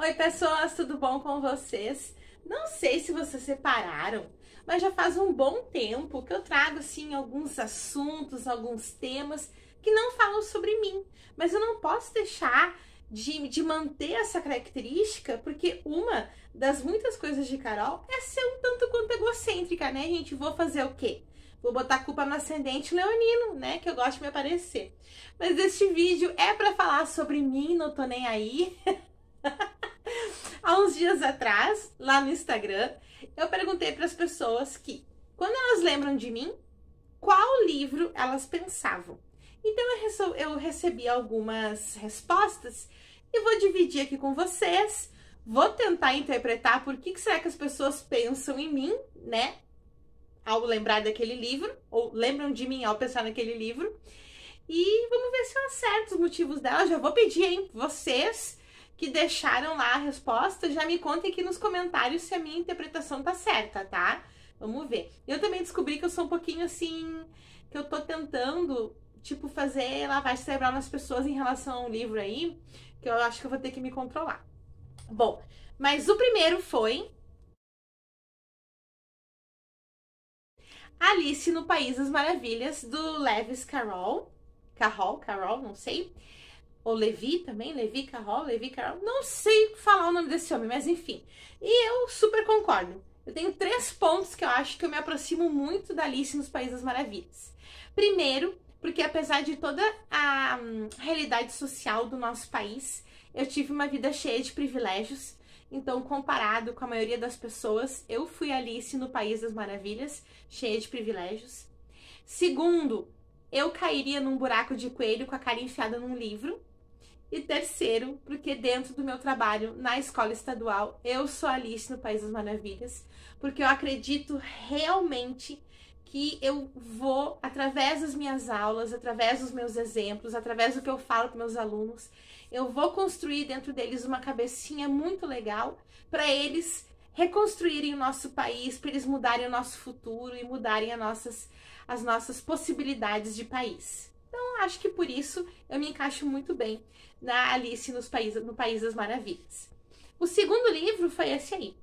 Oi, pessoas, tudo bom com vocês? Não sei se vocês separaram, mas já faz um bom tempo que eu trago sim alguns assuntos, alguns temas que não falam sobre mim, mas eu não posso deixar de, de manter essa característica, porque uma das muitas coisas de Carol é ser um tanto quanto egocêntrica, né, gente? Vou fazer o quê? Vou botar a culpa no ascendente leonino, né? Que eu gosto de me aparecer. Mas este vídeo é para falar sobre mim, não tô nem aí. Há uns dias atrás, lá no Instagram, eu perguntei para as pessoas que, quando elas lembram de mim, qual livro elas pensavam. Então eu, recebi algumas respostas e vou dividir aqui com vocês. Vou tentar interpretar por que, que será que as pessoas pensam em mim, né? Ao lembrar daquele livro, ou lembram de mim ao pensar naquele livro. E vamos ver se eu acerto os motivos dela. Já vou pedir, hein? Vocês que deixaram lá a resposta, já me contem aqui nos comentários se a minha interpretação tá certa, tá? Vamos ver. Eu também descobri que eu sou um pouquinho assim, que eu tô tentando, tipo, fazer lavagem cerebral nas pessoas em relação ao livro aí, que eu acho que eu vou ter que me controlar. Bom, mas o primeiro foi Alice no País das Maravilhas, do Lewis Carroll. Carroll, Carroll, não sei ou Levi também, Levi Carol, Levi Carol, não sei falar o nome desse homem, mas enfim. E eu super concordo. Eu tenho três pontos que eu acho que eu me aproximo muito da Alice nos Países das Maravilhas. Primeiro, porque apesar de toda a hum, realidade social do nosso país, eu tive uma vida cheia de privilégios. Então, comparado com a maioria das pessoas, eu fui Alice no País das Maravilhas, cheia de privilégios. Segundo, eu cairia num buraco de coelho com a cara enfiada num livro, e terceiro, porque dentro do meu trabalho na escola estadual, eu sou Alice no País das Maravilhas, porque eu acredito realmente que eu vou, através das minhas aulas, através dos meus exemplos, através do que eu falo para meus alunos, eu vou construir dentro deles uma cabecinha muito legal para eles reconstruírem o nosso país, para eles mudarem o nosso futuro e mudarem as nossas, as nossas possibilidades de país. Então, acho que por isso eu me encaixo muito bem na Alice nos País, no País das Maravilhas. O segundo livro foi esse aí.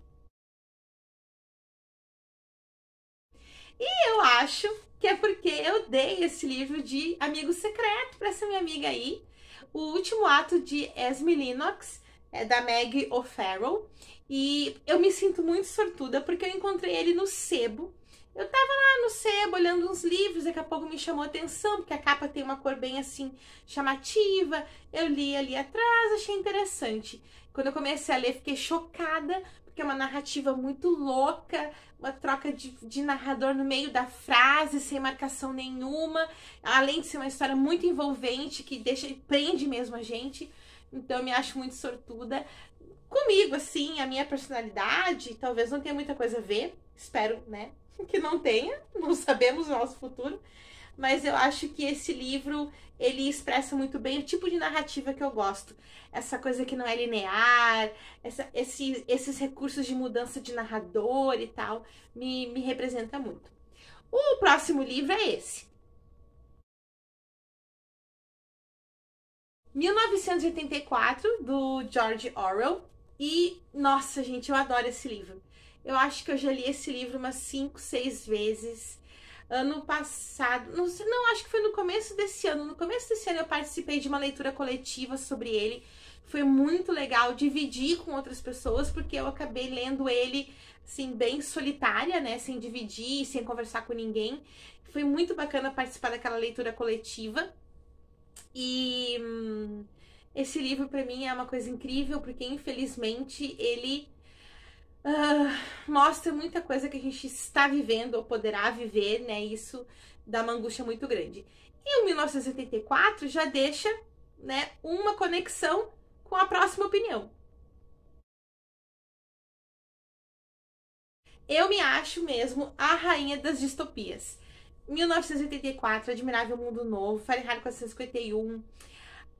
E eu acho que é porque eu dei esse livro de Amigo Secreto para essa minha amiga aí, O Último Ato de Esme Lennox é da Meg O'Farrell. E eu me sinto muito sortuda porque eu encontrei ele no sebo eu tava lá no sebo olhando uns livros, daqui a pouco me chamou atenção, porque a capa tem uma cor bem assim chamativa. Eu li ali atrás, achei interessante. Quando eu comecei a ler, fiquei chocada, porque é uma narrativa muito louca, uma troca de, de narrador no meio da frase, sem marcação nenhuma, além de ser uma história muito envolvente, que deixa prende mesmo a gente. Então eu me acho muito sortuda. Comigo, assim, a minha personalidade talvez não tenha muita coisa a ver, espero, né? que não tenha, não sabemos o nosso futuro, mas eu acho que esse livro ele expressa muito bem o tipo de narrativa que eu gosto. Essa coisa que não é linear, essa, esses recursos de mudança de narrador e tal, me, me representa muito. O próximo livro é esse. 1984, do George Orwell. E, nossa, gente, eu adoro esse livro. Eu acho que eu já li esse livro umas 5, 6 vezes. Ano passado, não, sei, não, acho que foi no começo desse ano. No começo desse ano eu participei de uma leitura coletiva sobre ele. Foi muito legal dividir com outras pessoas, porque eu acabei lendo ele assim, bem solitária, né? Sem dividir, sem conversar com ninguém. Foi muito bacana participar daquela leitura coletiva. E hum, esse livro para mim é uma coisa incrível, porque infelizmente ele ah, mostra muita coisa que a gente está vivendo ou poderá viver, né? Isso dá uma angústia muito grande. E o 1984 já deixa, né, uma conexão com a próxima opinião. Eu me acho mesmo a rainha das distopias. 1984, Admirável Mundo Novo, Fahrenheit 451,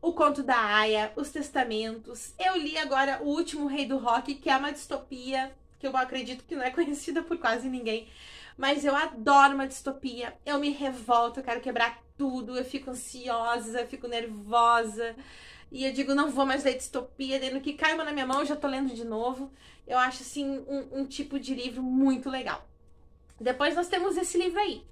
o Conto da Aya, Os Testamentos. Eu li agora O Último Rei do Rock, que é uma distopia que eu acredito que não é conhecida por quase ninguém. Mas eu adoro uma distopia. Eu me revolto, eu quero quebrar tudo, eu fico ansiosa, eu fico nervosa. E eu digo, não vou mais ler distopia, dentro que cai uma na minha mão, eu já tô lendo de novo. Eu acho, assim, um, um tipo de livro muito legal. Depois nós temos esse livro aí,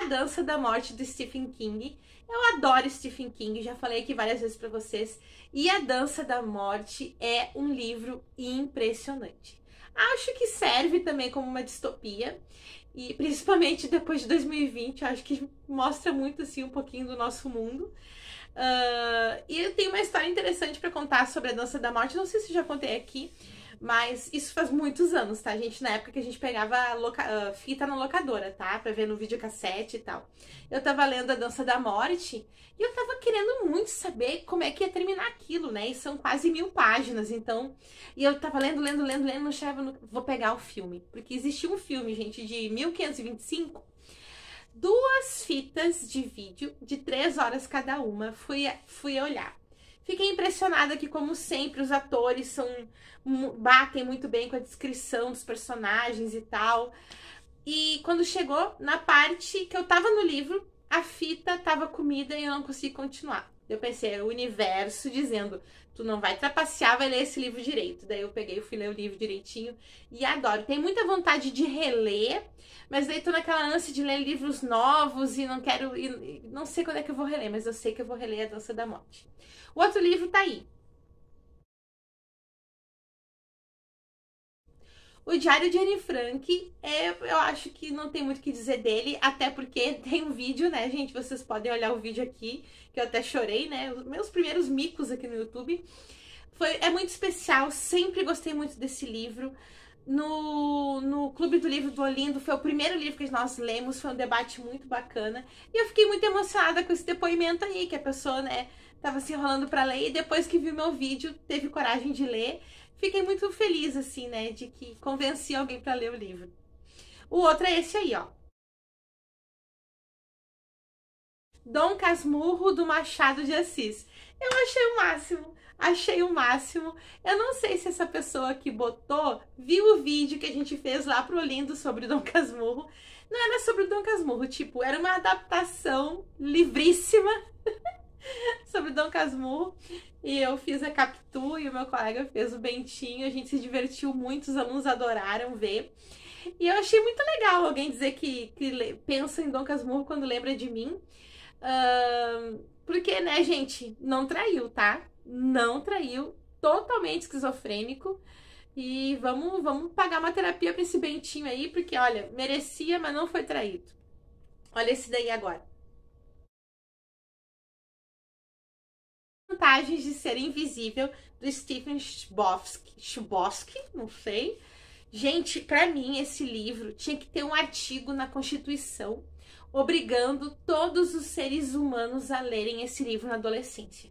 A Dança da Morte do Stephen King. Eu adoro Stephen King, já falei aqui várias vezes para vocês. E A Dança da Morte é um livro impressionante. Acho que serve também como uma distopia. E principalmente depois de 2020, acho que mostra muito assim um pouquinho do nosso mundo. Uh, e eu tenho uma história interessante para contar sobre a Dança da Morte. Não sei se já contei aqui, mas isso faz muitos anos, tá, gente? Na época que a gente pegava loca... fita na locadora, tá? Pra ver no videocassete e tal. Eu tava lendo A Dança da Morte e eu tava querendo muito saber como é que ia terminar aquilo, né? E são quase mil páginas, então. E eu tava lendo, lendo, lendo, lendo, não chegava no... Vou pegar o filme. Porque existia um filme, gente, de 1525 duas fitas de vídeo de três horas cada uma. Fui, fui olhar. Fiquei impressionada que, como sempre, os atores são batem muito bem com a descrição dos personagens e tal. E quando chegou na parte que eu tava no livro, a fita tava comida e eu não consegui continuar. Eu pensei, é o universo dizendo, tu não vai trapacear, vai ler esse livro direito. Daí eu peguei, eu fui ler o livro direitinho e adoro. Tem muita vontade de reler, mas daí tô naquela ânsia de ler livros novos e não quero. E, não sei quando é que eu vou reler, mas eu sei que eu vou reler A Dança da Morte. O outro livro tá aí, O Diário de Anne Frank, é, eu acho que não tem muito o que dizer dele, até porque tem um vídeo, né, gente? Vocês podem olhar o vídeo aqui, que eu até chorei, né? Os meus primeiros micos aqui no YouTube. Foi, é muito especial, sempre gostei muito desse livro. No, no Clube do Livro do Olindo, foi o primeiro livro que nós lemos, foi um debate muito bacana. E eu fiquei muito emocionada com esse depoimento aí, que a pessoa, né, tava se enrolando para ler e depois que viu meu vídeo, teve coragem de ler fiquei muito feliz, assim, né, de que convenci alguém para ler o livro. O outro é esse aí, ó. Dom Casmurro do Machado de Assis. Eu achei o máximo, achei o máximo. Eu não sei se essa pessoa que botou viu o vídeo que a gente fez lá pro Lindo sobre Dom Casmurro. Não era sobre Dom Casmurro, tipo, era uma adaptação livríssima Dom Casmurro. E eu fiz a Capitu e o meu colega fez o Bentinho. A gente se divertiu muito, os alunos adoraram ver. E eu achei muito legal alguém dizer que, que pensa em Dom Casmurro quando lembra de mim. Uh, porque, né, gente, não traiu, tá? Não traiu, totalmente esquizofrênico. E vamos, vamos pagar uma terapia pra esse Bentinho aí, porque, olha, merecia, mas não foi traído. Olha esse daí agora. Vantagens de Ser Invisível, do Stephen Chbosky. não sei. Gente, para mim esse livro tinha que ter um artigo na Constituição obrigando todos os seres humanos a lerem esse livro na adolescência.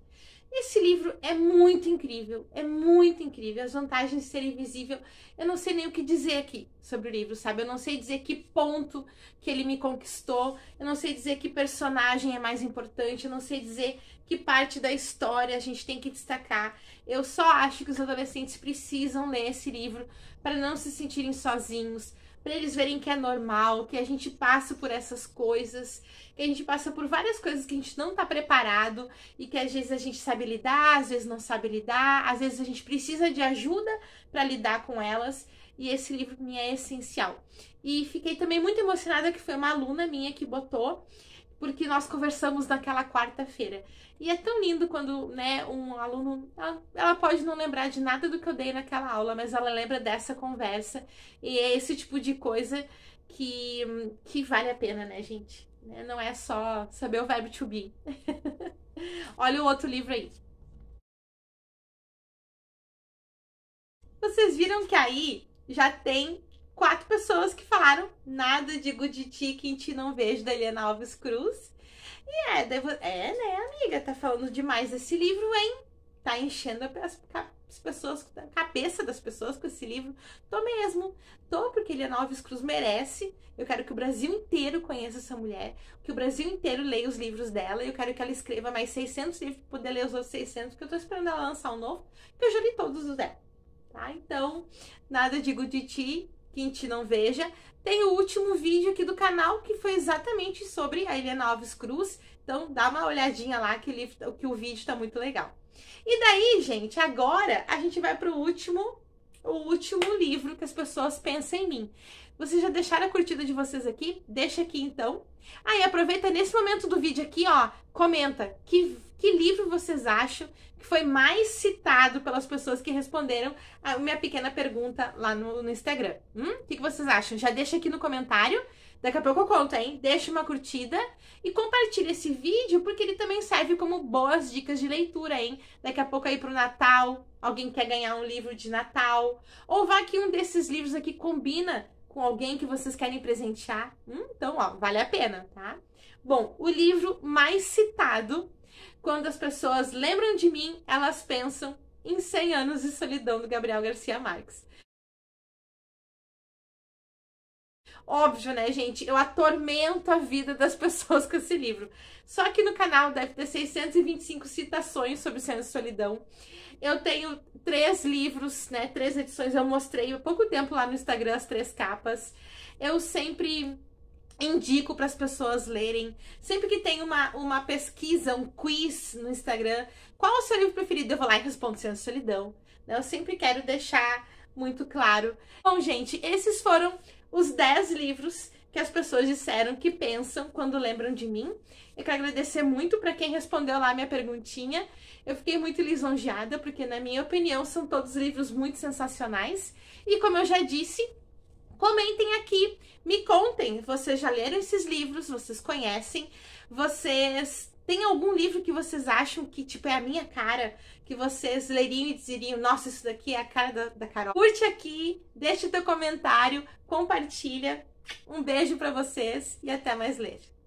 Esse livro é muito incrível, é muito incrível. As vantagens de ser invisível, eu não sei nem o que dizer aqui sobre o livro, sabe? Eu não sei dizer que ponto que ele me conquistou, eu não sei dizer que personagem é mais importante, eu não sei dizer que parte da história a gente tem que destacar. Eu só acho que os adolescentes precisam ler esse livro para não se sentirem sozinhos, para eles verem que é normal, que a gente passa por essas coisas, que a gente passa por várias coisas que a gente não está preparado e que às vezes a gente sabe lidar, às vezes não sabe lidar, às vezes a gente precisa de ajuda para lidar com elas. E esse livro para mim é essencial. E fiquei também muito emocionada que foi uma aluna minha que botou porque nós conversamos naquela quarta-feira. E é tão lindo quando, né, um aluno, ela, ela, pode não lembrar de nada do que eu dei naquela aula, mas ela lembra dessa conversa. E é esse tipo de coisa que, que vale a pena, né, gente? Né? Não é só saber o verbo to be. Olha o outro livro aí. Vocês viram que aí já tem quatro pessoas que falaram nada de Good Chicken, e não vejo, da Helena Alves Cruz. E é, devo... é, né, amiga, tá falando demais desse livro, hein? Tá enchendo as, as pessoas, a cabeça das pessoas com esse livro. Tô mesmo, tô, porque Helena Alves Cruz merece. Eu quero que o Brasil inteiro conheça essa mulher, que o Brasil inteiro leia os livros dela. e Eu quero que ela escreva mais 600 livros pra poder ler os outros 600, porque eu tô esperando ela lançar um novo, que eu já li todos os dela. Tá? Então, nada digo de ti, Quinte não veja. Tem o último vídeo aqui do canal que foi exatamente sobre a Helena Alves Cruz. Então dá uma olhadinha lá que, o, que o vídeo tá muito legal. E daí, gente, agora a gente vai pro último o último livro que as pessoas pensam em mim. Vocês já deixaram a curtida de vocês aqui? Deixa aqui então. Aí ah, aproveita nesse momento do vídeo aqui, ó, comenta que, que livro vocês acham que foi mais citado pelas pessoas que responderam a minha pequena pergunta lá no, no Instagram. Hum? O que, que vocês acham? Já deixa aqui no comentário. Daqui a pouco eu conto, hein? Deixa uma curtida e compartilha esse vídeo porque ele também serve como boas dicas de leitura, hein? Daqui a pouco aí pro Natal, alguém quer ganhar um livro de Natal, ou vá que um desses livros aqui combina com alguém que vocês querem presentear. Hum, então, ó, vale a pena, tá? Bom, o livro mais citado, quando as pessoas lembram de mim, elas pensam em 100 anos de solidão do Gabriel Garcia Marques. Óbvio, né, gente? Eu atormento a vida das pessoas com esse livro. Só que no canal deve ter 625 citações sobre o Senso de Solidão. Eu tenho três livros, né? Três edições. Eu mostrei há pouco tempo lá no Instagram as três capas. Eu sempre indico para as pessoas lerem. Sempre que tem uma, uma pesquisa, um quiz no Instagram, qual é o seu livro preferido? Eu vou lá e respondo Senso de Solidão. Eu sempre quero deixar muito claro. Bom, gente, esses foram os 10 livros que as pessoas disseram que pensam quando lembram de mim. Eu quero agradecer muito para quem respondeu lá minha perguntinha. Eu fiquei muito lisonjeada, porque, na minha opinião, são todos livros muito sensacionais. E, como eu já disse, comentem aqui, me contem. Vocês já leram esses livros? Vocês conhecem? Vocês tem algum livro que vocês acham que, tipo, é a minha cara? Que vocês leriam e diriam, nossa, isso daqui é a cara da, da Carol. Curte aqui, deixa o teu comentário, compartilha. Um beijo para vocês e até mais ler.